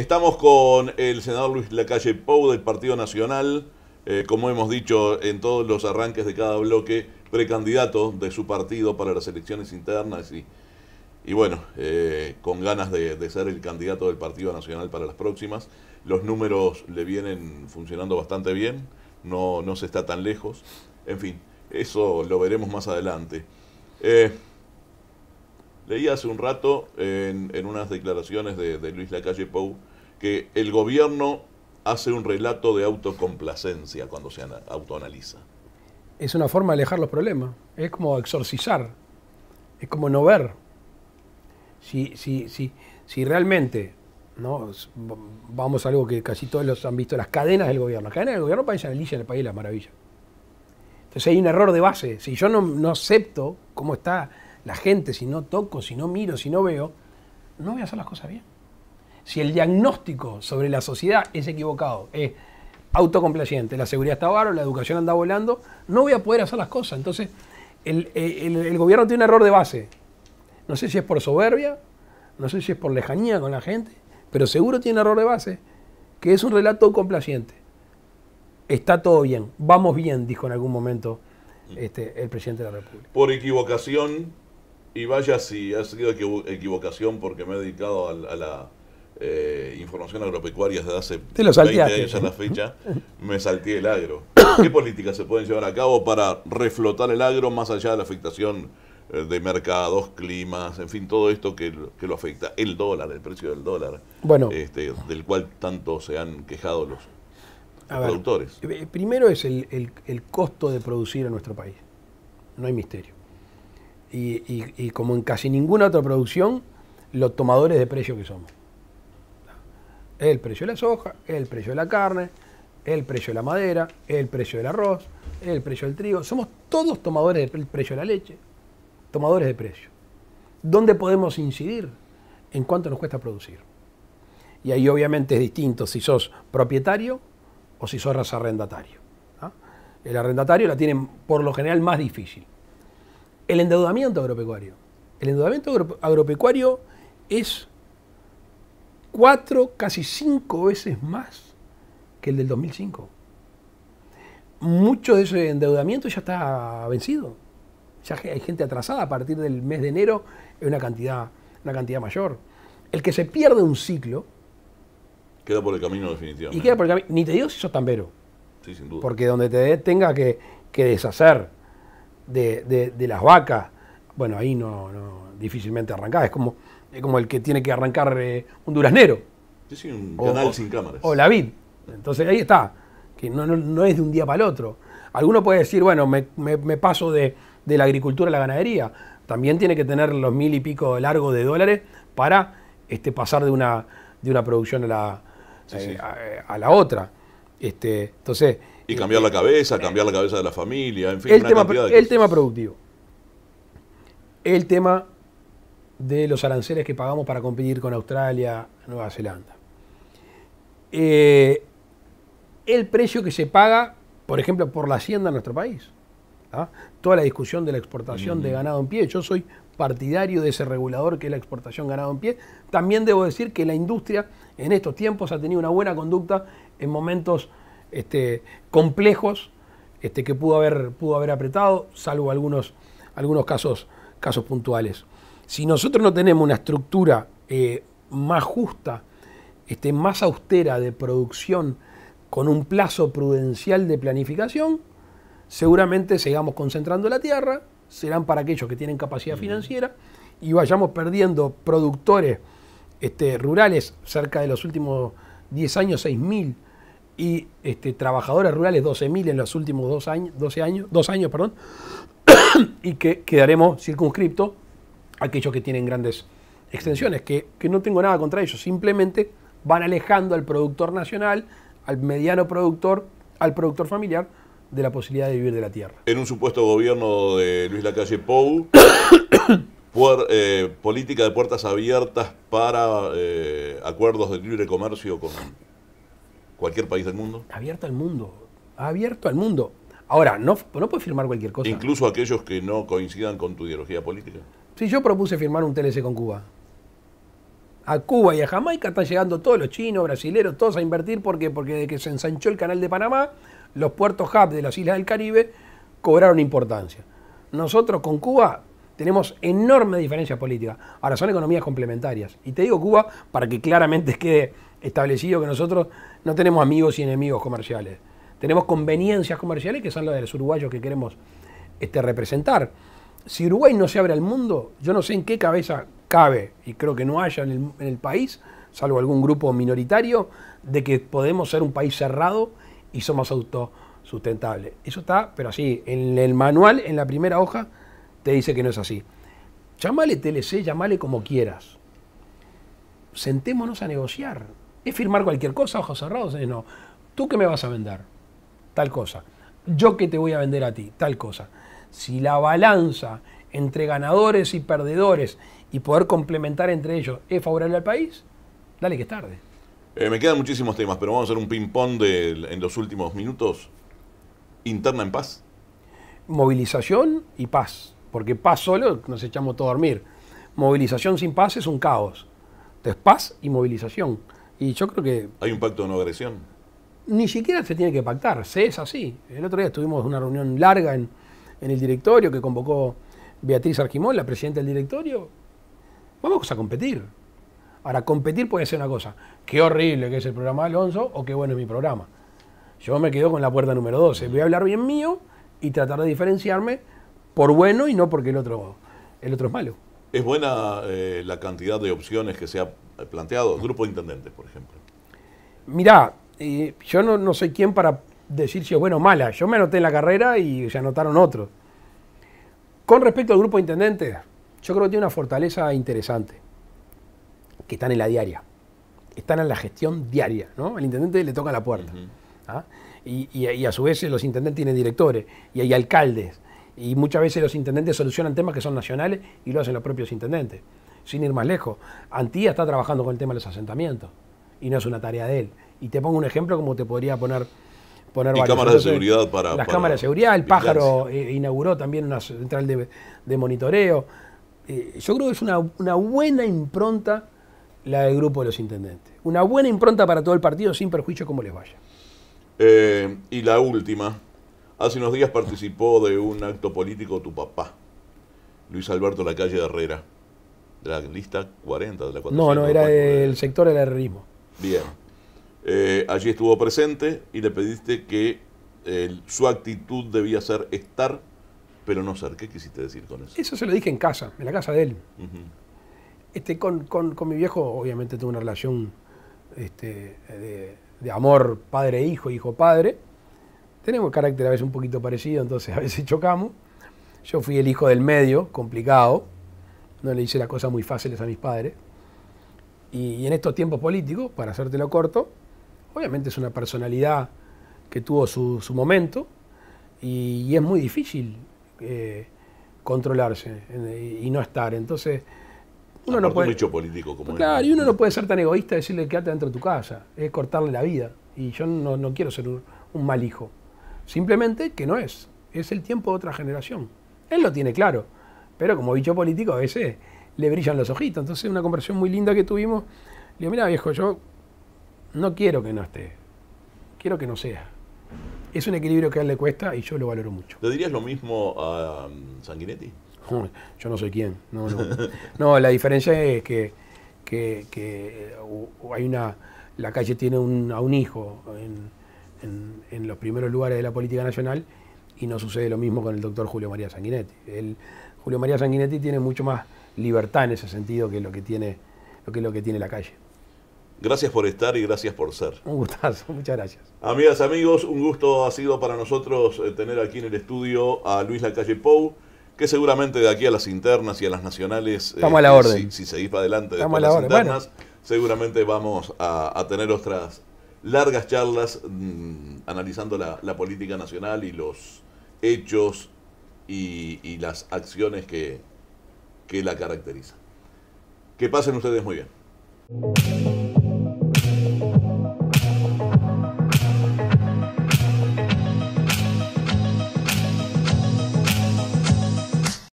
Estamos con el senador Luis Lacalle Pou del Partido Nacional, eh, como hemos dicho en todos los arranques de cada bloque, precandidato de su partido para las elecciones internas y, bueno, eh, con ganas de, ser el candidato del Partido Nacional para las próximas. Los números le vienen funcionando bastante bien, no, no se está tan lejos. En fin, eso lo veremos más adelante. Eh, leí hace un rato en, unas declaraciones de, Luis Lacalle Pou que el gobierno hace un relato de autocomplacencia cuando se autoanaliza. Es una forma de alejar los problemas, es como exorcizar, es como no ver. Si, si, si, si realmente, ¿no? vamos a algo que casi todos los han visto, las cadenas del gobierno. Las cadenas del gobierno país en el país de maravilla Entonces hay un error de base. Si yo no, no acepto cómo está la gente, si no toco, si no miro, si no veo, no voy a hacer las cosas bien si el diagnóstico sobre la sociedad es equivocado, es autocomplaciente, la seguridad está barro, la educación anda volando, no voy a poder hacer las cosas. Entonces, el, gobierno tiene un error de base. No sé si es por soberbia, no sé si es por lejanía con la gente, pero seguro tiene un error de base, que es un relato complaciente. Está todo bien, vamos bien, dijo en algún momento este, el presidente de la República. Por equivocación, y vaya si ha sido equivocación porque me he dedicado a la eh, información agropecuaria desde hace 20 años a la ¿eh? fecha, me salté el agro. ¿Qué políticas se pueden llevar a cabo para reflotar el agro más allá de la afectación eh, de mercados, climas, en fin, todo esto que, lo afecta? El dólar, el precio del dólar, bueno, este, del cual tanto se han quejado los productores. primero es el, costo de producir en nuestro país. No hay misterio. Y, y como en casi ninguna otra producción, los tomadores de precio que somos el precio de la soja, el precio de la carne, el precio de la madera, el precio del arroz, el precio del trigo. Somos todos tomadores del precio de la leche, tomadores de precio. ¿Dónde podemos incidir? En cuánto nos cuesta producir. Y ahí obviamente es distinto si sos propietario o si sos arrendatario. ¿ah? El arrendatario la tiene por lo general más difícil. El endeudamiento agropecuario. El endeudamiento agropecuario es cuatro, casi cinco veces más que el del 2005. Mucho de ese endeudamiento ya está vencido. Ya hay gente atrasada a partir del mes de enero es una cantidad, una cantidad mayor. El que se pierde un ciclo. Queda por el camino definitivamente. Y queda por el camino. Ni te digo si sos tambero. Sí, sin duda. Porque donde te tenga que, deshacer de, las vacas, bueno, ahí no, difícilmente arrancás. Es como, es como el que tiene que arrancar eh, un duraznero. Sí, sí, un o, canal sin cámaras. O la vid. Entonces ahí está, que no, es de un día para el otro. Alguno puede decir, bueno, me, paso de, la agricultura a la ganadería. También tiene que tener los mil y pico largos de dólares para este, pasar de una, de una producción a la, eh, a, la otra. Este, entonces, y cambiar eh, la cabeza, cambiar la cabeza de la familia, en fin. El, tema, de el tema productivo. El tema de los aranceles que pagamos para competir con Australia, Nueva Zelanda. Eh, el precio que se paga, por ejemplo, por la hacienda en nuestro país. ¿ah? Toda la discusión de la exportación de mm. ganado en pie. Yo soy partidario de ese regulador que es la exportación ganado en pie. También debo decir que la industria en estos tiempos ha tenido una buena conducta en momentos este, complejos este, que pudo haber, pudo haber apretado, salvo algunos, algunos casos, casos puntuales. Si nosotros no tenemos una estructura eh, más justa, este, más austera de producción, con un plazo prudencial de planificación, seguramente sigamos concentrando la tierra, serán para aquellos que tienen capacidad financiera y vayamos perdiendo productores este, rurales cerca de los últimos 10 años 6.000 y este, trabajadores rurales 12.000 en los últimos dos años, 12 años, años perdón, y que quedaremos circunscriptos aquellos que tienen grandes extensiones, que, no tengo nada contra ellos, simplemente van alejando al productor nacional, al mediano productor, al productor familiar de la posibilidad de vivir de la tierra. En un supuesto gobierno de Luis Lacalle Pou, por, eh, política de puertas abiertas para eh, acuerdos de libre comercio con cualquier país del mundo. Abierto al mundo, abierto al mundo. Ahora, no, no puede firmar cualquier cosa. Incluso aquellos que no coincidan con tu ideología política. Si yo propuse firmar un TLC con Cuba. A Cuba y a Jamaica están llegando todos los chinos, brasileros, todos a invertir. Porque desde que se ensanchó el canal de Panamá, los puertos hub de las islas del Caribe cobraron importancia. Nosotros con Cuba tenemos enormes diferencias políticas. Ahora, son economías complementarias. Y te digo Cuba para que claramente quede establecido que nosotros no tenemos amigos y enemigos comerciales. Tenemos conveniencias comerciales que son las de los uruguayos que queremos este, representar si Uruguay no se abre al mundo, yo no sé en qué cabeza cabe, y creo que no haya en el, país, salvo algún grupo minoritario, de que podemos ser un país cerrado y somos autosustentables. Eso está, pero así, en el manual, en la primera hoja, te dice que no es así. Llámale TLC, llámale como quieras. Sentémonos a negociar. ¿Es firmar cualquier cosa, ojos cerrados? No. ¿Tú qué me vas a vender? Tal cosa. ¿Yo qué te voy a vender a ti? Tal cosa si la balanza entre ganadores y perdedores y poder complementar entre ellos es favorable al país, dale que es tarde. Eh, me quedan muchísimos temas, pero vamos a hacer un ping-pong en los últimos minutos. Interna en paz. Movilización y paz, porque paz solo nos echamos todo a dormir. Movilización sin paz es un caos. Entonces, paz y movilización. Y yo creo que... ¿Hay un pacto de no agresión? Ni siquiera se tiene que pactar, se es así. El otro día tuvimos una reunión larga en, en el directorio que convocó Beatriz Arquimón, la presidenta del directorio, vamos a competir. Ahora, competir puede ser una cosa. Qué horrible que es el programa de Alonso o qué bueno es mi programa. Yo me quedo con la puerta número 12. Voy a hablar bien mío y tratar de diferenciarme por bueno y no porque el otro, el otro es malo. ¿Es buena eh, la cantidad de opciones que se ha planteado? Grupo de intendentes, por ejemplo. Mirá, eh, yo no, no soy quien para decir si es bueno o mala. Yo me anoté en la carrera y se anotaron otros. Con respecto al grupo de intendentes, yo creo que tiene una fortaleza interesante, que están en la diaria, están en la gestión diaria, ¿no? Al intendente le toca la puerta. ¿ah? y, a su vez los intendentes tienen directores y hay alcaldes. Y muchas veces los intendentes solucionan temas que son nacionales y lo hacen los propios intendentes. Sin ir más lejos, Antía está trabajando con el tema de los asentamientos y no es una tarea de él. Y te pongo un ejemplo como te podría poner poner cámaras de seguridad para... Las cámaras de seguridad, el pájaro eh, inauguró también una central de, monitoreo. Eh, yo creo que es una, buena impronta la del grupo de los intendentes. Una buena impronta para todo el partido sin perjuicio como les vaya. Eh, y la última, hace unos días participó de un acto político tu papá, Luis Alberto Lacalle Herrera, de la lista 40 de la No, no, era del sector del herrerismo. Bien. Eh, allí estuvo presente y le pediste que eh, su actitud debía ser estar, pero no ser. ¿Qué quisiste decir con eso? Eso se lo dije en casa, en la casa de él. este, con, mi viejo, obviamente, tuve una relación este, de, amor padre-hijo, hijo-padre. Tenemos carácter a veces un poquito parecido, entonces a veces chocamos. Yo fui el hijo del medio, complicado. No le hice las cosas muy fáciles a mis padres. y en estos tiempos políticos, para hacértelo corto, obviamente es una personalidad que tuvo su, momento y, es muy difícil eh, controlarse y no estar. Entonces, uno no puede... político como Claro, este. y uno no puede ser tan egoísta y decirle quédate dentro de tu casa, es cortarle la vida. Y yo no, quiero ser un, mal hijo. Simplemente que no es, es el tiempo de otra generación. Él lo tiene claro, pero como bicho político a veces le brillan los ojitos. Entonces, una conversación muy linda que tuvimos, le digo, mira viejo, yo no quiero que no esté, quiero que no sea. Es un equilibrio que a él le cuesta y yo lo valoro mucho. ¿Le dirías lo mismo a um, Sanguinetti? yo no soy quién. No, la diferencia es que, uh, uh, hay una, la calle tiene a un hijo en, los primeros lugares de la política nacional y no sucede lo mismo con el doctor Julio María Sanguinetti. El, Julio María Sanguinetti tiene mucho más libertad en ese sentido que lo que tiene, que, lo que tiene la calle. Gracias por estar y gracias por ser. Un gustazo, muchas gracias. Amigas, amigos, un gusto ha sido para nosotros eh, tener aquí en el estudio a Luis Lacalle Pou, que seguramente de aquí a las internas y a las nacionales, eh, a la orden. Si, si seguís para adelante de las internas, seguramente vamos a, tener otras largas charlas mm, analizando la, política nacional y los hechos y, las acciones que, que la caracterizan. Que pasen ustedes muy bien.